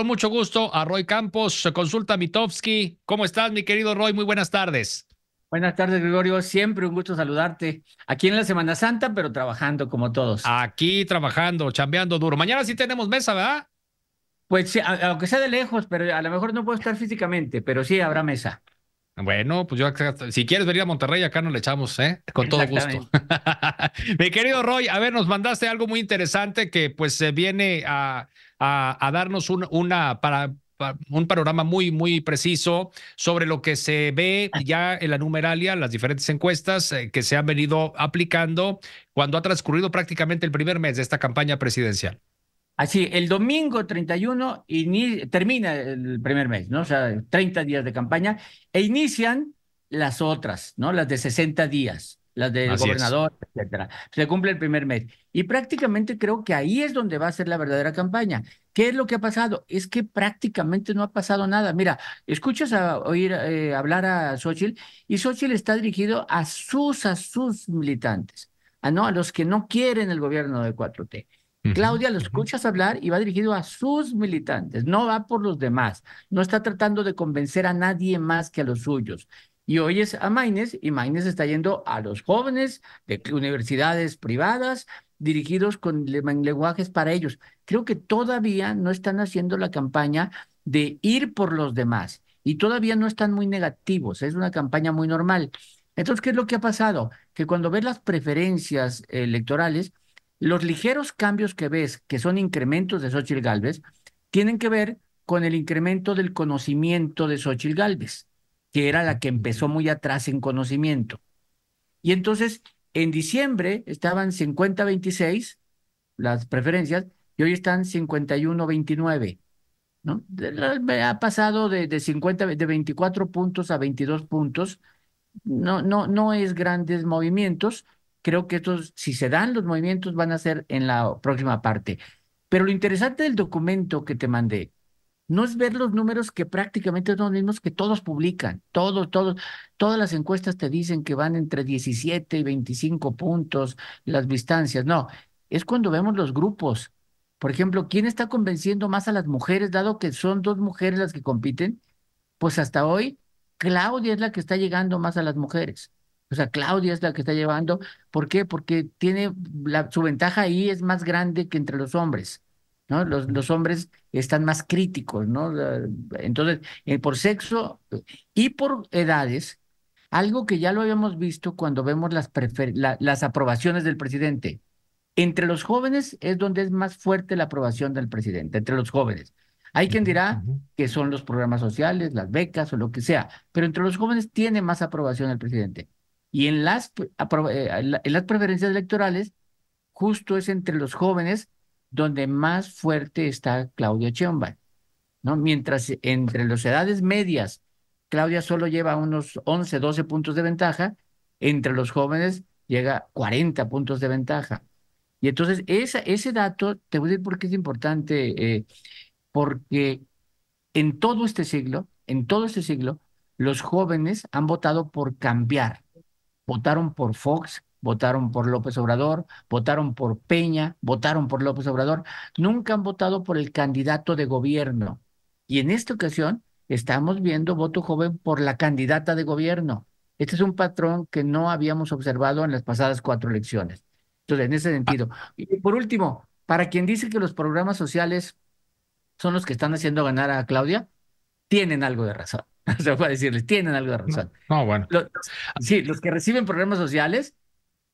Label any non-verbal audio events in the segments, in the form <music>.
con mucho gusto a Roy Campos, consulta Mitovsky. ¿Cómo estás, mi querido Roy? Muy buenas tardes. Buenas tardes, Gregorio. Siempre un gusto saludarte. Aquí en la Semana Santa, pero trabajando como todos. Aquí trabajando, chambeando duro. Mañana sí tenemos mesa, ¿verdad? Pues sí, aunque sea de lejos, pero a lo mejor no puedo estar físicamente, pero sí habrá mesa. Bueno, pues yo, si quieres venir a Monterrey, acá nos le echamos, ¿eh? Con todo gusto. <laughs> Mi querido Roy, a ver, nos mandaste algo muy interesante que pues se viene a, darnos un, una, para, un panorama muy, muy preciso sobre lo que se ve ya en la numeralia, las diferentes encuestas eh, que se han venido aplicando cuando ha transcurrido prácticamente el primer mes de esta campaña presidencial. Así, el domingo 31 termina el primer mes, ¿no? O sea, 30 días de campaña e inician las otras, ¿no? Las de 60 días, las del gobernador, etc. etcétera. Se cumple el primer mes. Y prácticamente creo que ahí es donde va a ser la verdadera campaña. ¿Qué es lo que ha pasado? Es que prácticamente no ha pasado nada. Mira, escuchas a oír eh, hablar a Xochitl y Xochitl está dirigido a sus, a sus militantes, a, ¿ah, no, a los que no quieren el gobierno de 4T. Claudia lo escuchas hablar y va dirigido a sus militantes, no va por los demás, no está tratando de convencer a nadie más que a los suyos. Y hoy es a Maines y Maines está yendo a los jóvenes de universidades privadas dirigidos con lenguajes para ellos. Creo que todavía no están haciendo la campaña de ir por los demás y todavía no están muy negativos, es una campaña muy normal. Entonces, ¿qué es lo que ha pasado? Que cuando ves las preferencias electorales, los ligeros cambios que ves, que son incrementos de Xochitl Galvez, tienen que ver con el incremento del conocimiento de Xochitl Galvez, que era la que empezó muy atrás en conocimiento. Y entonces, en diciembre estaban 50-26 las preferencias y hoy están 51-29. ¿no? Ha pasado de, de, 50, de 24 puntos a 22 puntos. No, no, no es grandes movimientos, creo que estos, si se dan los movimientos, van a ser en la próxima parte. Pero lo interesante del documento que te mandé no es ver los números que prácticamente son los mismos que todos publican. Todos, todos, todas las encuestas te dicen que van entre 17 y 25 puntos las distancias. No, es cuando vemos los grupos. Por ejemplo, ¿quién está convenciendo más a las mujeres, dado que son dos mujeres las que compiten? Pues hasta hoy, Claudia es la que está llegando más a las mujeres. O sea, Claudia es la que está llevando. ¿Por qué? Porque tiene su ventaja ahí es más grande que entre los hombres. ¿no? Los, hombres están más críticos, ¿no? Entonces, eh, por sexo eh, y por edades, algo que ya lo habíamos visto cuando vemos las, las aprobaciones del presidente. Entre los jóvenes es donde es más fuerte la aprobación del presidente, entre los jóvenes. Hay quien dirá que son los programas sociales, las becas o lo que sea, pero entre los jóvenes tiene más aprobación el presidente. Y en las, eh, las preferencias electorales, justo es entre los jóvenes donde más fuerte está Claudia Sheinbaum, ¿no? Mientras entre las edades medias, Claudia solo lleva unos 11, 12 puntos de ventaja, entre los jóvenes llega 40 puntos de ventaja. Y entonces esa, ese dato, te voy a decir por qué es importante, eh, porque en todo este siglo, en todo este siglo, los jóvenes han votado por cambiar, votaron por Fox, votaron por López Obrador, votaron por Peña, votaron por López Obrador, nunca han votado por el candidato de gobierno. Y en esta ocasión estamos viendo voto joven por la candidata de gobierno. Este es un patrón que no habíamos observado en las pasadas cuatro elecciones. Entonces, en ese ah. sentido. Y por último, para quien dice que los programas sociales son los que están haciendo ganar a Claudia, tienen algo de razón. <laughs> O sea, a decirles, tienen algo de razón. No, bueno. sí, los que reciben programas sociales,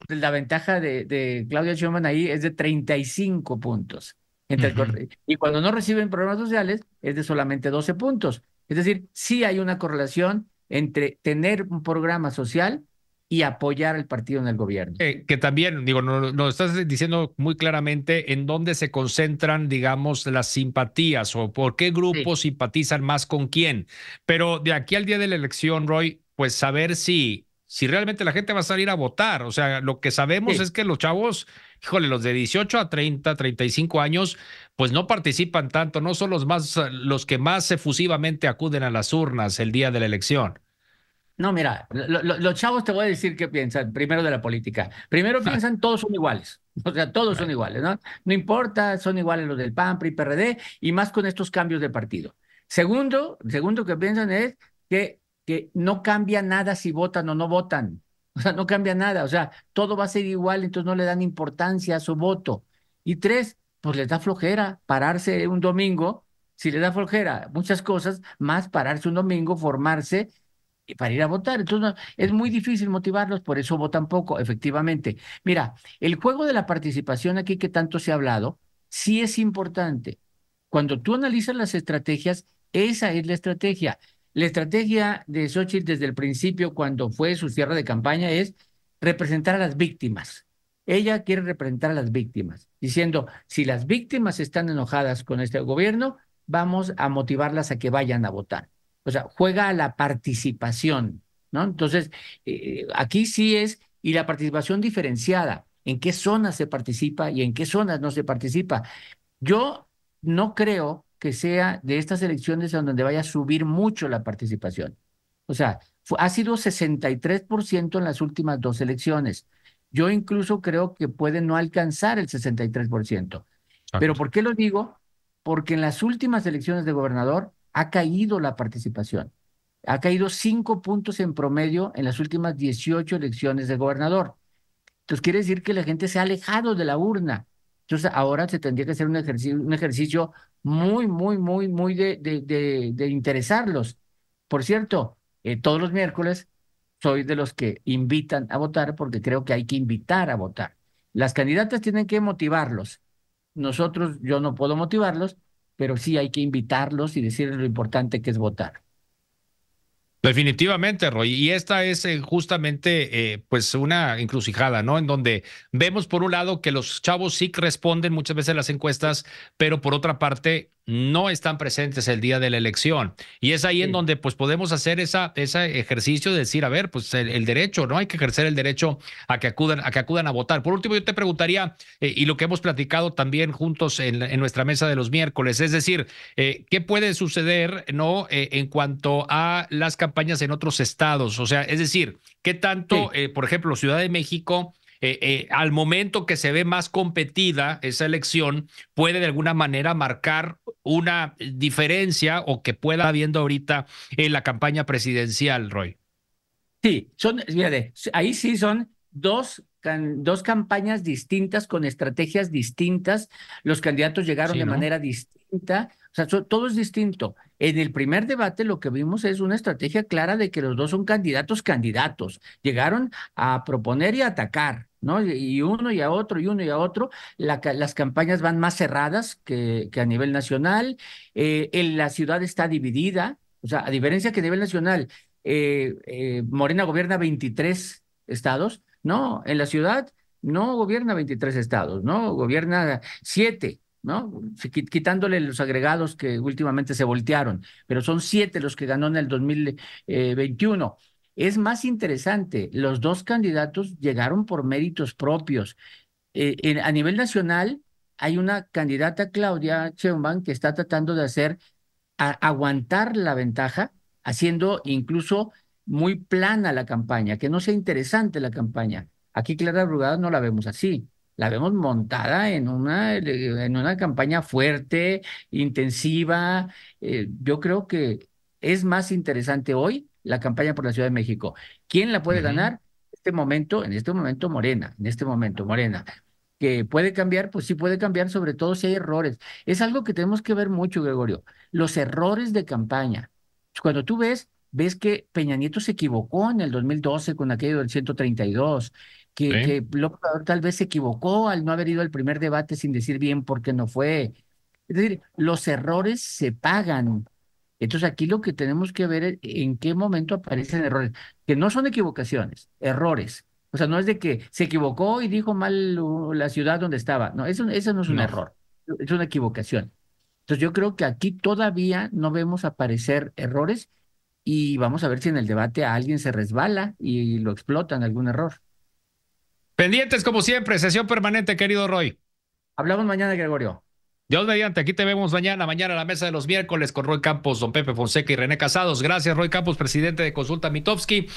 la ventaja de, Claudia Schumann ahí es de 35 puntos. Entre y cuando no reciben programas sociales, es de solamente 12 puntos. Es decir, sí hay una correlación entre tener un programa social y apoyar al partido en el gobierno. Eh, que también, digo, nos estás diciendo muy claramente en dónde se concentran, digamos, las simpatías o por qué grupos simpatizan más con quién. Pero de aquí al día de la elección, Roy, pues saber si, si realmente la gente va a salir a votar. O sea, lo que sabemos es que los chavos, híjole, los de 18 a 30, 35 años, pues no participan tanto, no son los, más, los que más efusivamente acuden a las urnas el día de la elección. No, mira, los chavos te voy a decir qué piensan primero de la política. Primero piensan todos son iguales, o sea, todos son iguales, ¿no? No importa, son iguales los del PAN, PRI, PRD y más con estos cambios de partido. Segundo, segundo que piensan es que, que no cambia nada si votan o no votan. O sea, no cambia nada, o sea, todo va a ser igual, entonces no le dan importancia a su voto. Y tres, pues les da flojera pararse un domingo, si les da flojera muchas cosas, más pararse un domingo, formarse para ir a votar. Entonces, es muy difícil motivarlos, por eso votan poco, efectivamente. Mira, el juego de la participación aquí que tanto se ha hablado, sí es importante. Cuando tú analizas las estrategias, esa es la estrategia. La estrategia de Xochitl desde el principio, cuando fue su cierre de campaña, es representar a las víctimas. Ella quiere representar a las víctimas, diciendo, si las víctimas están enojadas con este gobierno, vamos a motivarlas a que vayan a votar o sea, juega a la participación, ¿no? Entonces, eh, aquí sí es, y la participación diferenciada, en qué zonas se participa y en qué zonas no se participa. Yo no creo que sea de estas elecciones en donde vaya a subir mucho la participación. O sea, ha sido 63% en las últimas dos elecciones. Yo incluso creo que puede no alcanzar el 63%. Pero ¿por qué lo digo? Porque en las últimas elecciones de gobernador, ha caído la participación. Ha caído cinco puntos en promedio en las últimas 18 elecciones de gobernador. Entonces quiere decir que la gente se ha alejado de la urna. Entonces ahora se tendría que hacer un ejercicio, un ejercicio muy, muy, muy, muy de, de, interesarlos. Por cierto, eh, todos los miércoles soy de los que invitan a votar porque creo que hay que invitar a votar. Las candidatas tienen que motivarlos. Nosotros, yo no puedo motivarlos, pero sí hay que invitarlos y decirles lo importante que es votar. Definitivamente, Roy. Y esta es eh, justamente eh, pues una encrucijada, ¿no? En donde vemos por un lado que los chavos sí responden muchas veces a las encuestas, pero por otra parte no están presentes el día de la elección. Y es ahí en donde pues podemos hacer esa, ese ejercicio de decir, a ver, pues el, derecho, ¿no? Hay que ejercer el derecho a que acudan a, que acudan a votar. Por último, yo te preguntaría, eh, y lo que hemos platicado también juntos en, nuestra mesa de los miércoles, es decir, eh, ¿qué puede suceder, ¿no? Eh, en cuanto a las campañas en otros estados. O sea, es decir, ¿qué tanto, por ejemplo, Ciudad de México... al momento que se ve más competida esa elección, puede de alguna manera marcar una diferencia o que pueda habiendo ahorita en la campaña presidencial, Roy. Sí, son, ahí sí son dos, dos campañas distintas con estrategias distintas. Los candidatos llegaron de manera distinta. O sea, todo es distinto. En el primer debate lo que vimos es una estrategia clara de que los dos son candidatos candidatos. Llegaron a proponer y a atacar. Y uno y a otro, y uno y a otro, las campañas van más cerradas que, a nivel nacional, en eh, la ciudad está dividida, o sea, a diferencia que a nivel nacional, eh, eh, Morena gobierna 23 estados, no, en la ciudad no gobierna 23 estados, no, gobierna 7. ¿no? Quitándole los agregados que últimamente se voltearon, pero son siete los que ganó en el 2021. Es más interesante, los dos candidatos llegaron por méritos propios. Eh, a nivel nacional, hay una candidata, Claudia Sheinbaum, que está tratando de hacer aguantar la ventaja, haciendo incluso muy plana la campaña, que no sea interesante la campaña. Aquí Clara Brugada no la vemos así, la vemos montada en una, en una campaña fuerte, intensiva. Eh, yo creo que es más interesante hoy la campaña por la Ciudad de México. ¿Quién la puede ganar en ganar? Este momento, en este momento Morena, en este momento Morena. Que puede cambiar, pues sí puede cambiar, sobre todo si hay errores. Es algo que tenemos que ver mucho, Gregorio. Los errores de campaña. Cuando tú ves, ves que Peña Nieto se equivocó en el 2012 con aquello del 132, que, que López tal vez se equivocó al no haber ido al primer debate sin decir bien por qué no fue. Es decir, los errores se pagan entonces aquí lo que tenemos que ver es en qué momento aparecen errores, que no son equivocaciones, errores. O sea, no es de que se equivocó y dijo mal uh, la ciudad donde estaba. No, eso, no es un error, es una equivocación. Entonces yo creo que aquí todavía no vemos aparecer errores y vamos a ver si en el debate a alguien se resbala y lo explotan algún error. Pendientes como siempre, sesión permanente, querido Roy. Hablamos mañana, Gregorio. Dios mediante, aquí te vemos mañana, mañana a la mesa de los miércoles con Roy Campos, don Pepe Fonseca y René Casados. Gracias, Roy Campos, presidente de Consulta Mitofsky.